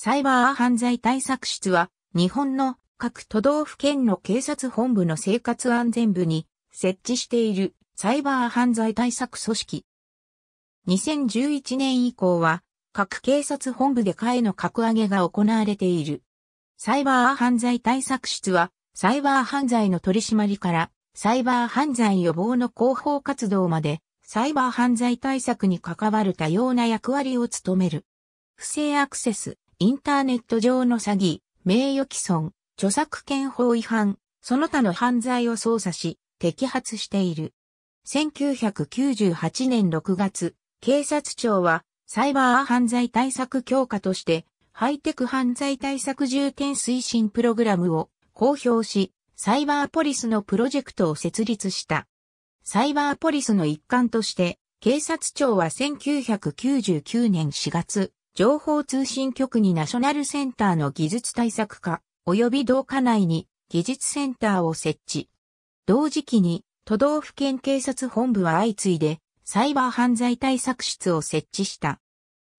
サイバー犯罪対策室は、日本の各都道府県の警察本部の生活安全部に設置しているサイバー犯罪対策組織。2011年以降は、各警察本部で会の格上げが行われている。サイバー犯罪対策室は、サイバー犯罪の取り締まりから、サイバー犯罪予防の広報活動まで、サイバー犯罪対策に関わる多様な役割を務める。不正アクセス、インターネット上の詐欺、名誉毀損、著作権法違反、その他の犯罪を捜査し、摘発している。1998年6月、警察庁は、サイバー犯罪対策強化として、ハイテク犯罪対策重点推進プログラムを公表し、サイバーポリスのプロジェクトを設立した。サイバーポリスの一環として、警察庁は1999年4月、情報通信局にナショナルセンターの技術対策課、及び同課内に技術センターを設置。同時期に都道府県警察本部は相次いでサイバー犯罪対策室を設置した。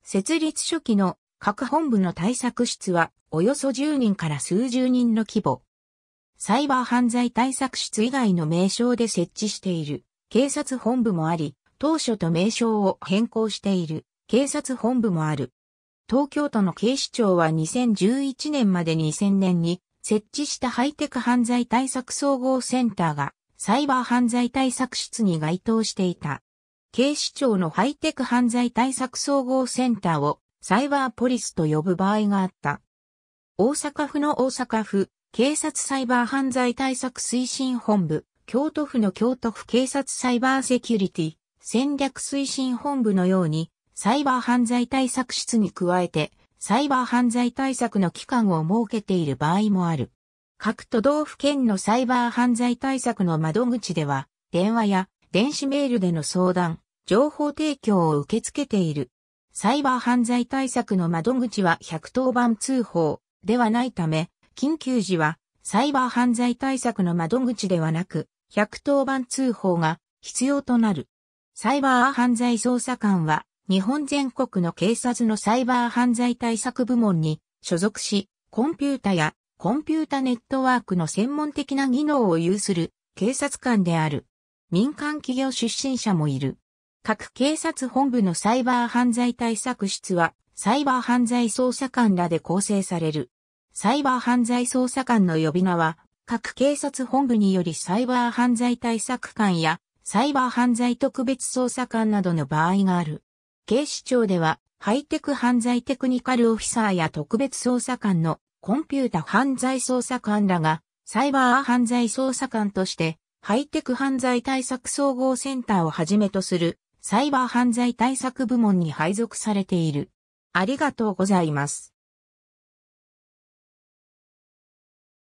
設立初期の各本部の対策室はおよそ10人から数十人の規模。サイバー犯罪対策室以外の名称で設置している警察本部もあり、当初と名称を変更している警察本部もある。東京都の警視庁は2011年まで2000年に設置したハイテク犯罪対策総合センターがサイバー犯罪対策室に該当していた。警視庁のハイテク犯罪対策総合センターをサイバーポリスと呼ぶ場合があった。大阪府の大阪府警察サイバー犯罪対策推進本部、京都府の京都府警察サイバーセキュリティ戦略推進本部のようにサイバー犯罪対策室に加えて、サイバー犯罪対策の機関を設けている場合もある。各都道府県のサイバー犯罪対策の窓口では、電話や電子メールでの相談、情報提供を受け付けている。サイバー犯罪対策の窓口は110番通報ではないため、緊急時はサイバー犯罪対策の窓口ではなく、110番通報が必要となる。サイバー犯罪捜査官は日本全国の警察のサイバー犯罪対策部門に所属し、コンピュータやコンピュータネットワークの専門的な技能を有する警察官である。民間企業出身者もいる。各警察本部のサイバー犯罪対策室は、サイバー犯罪捜査官らで構成される。サイバー犯罪捜査官の呼び名は、各警察本部によりサイバー犯罪対策官や、サイバー犯罪特別捜査官などの場合がある。警視庁では、ハイテク犯罪テクニカルオフィサーや特別捜査官のコンピュータ犯罪捜査官らが、サイバー犯罪捜査官として、ハイテク犯罪対策総合センターをはじめとする、サイバー犯罪対策部門に配属されている。ありがとうございます。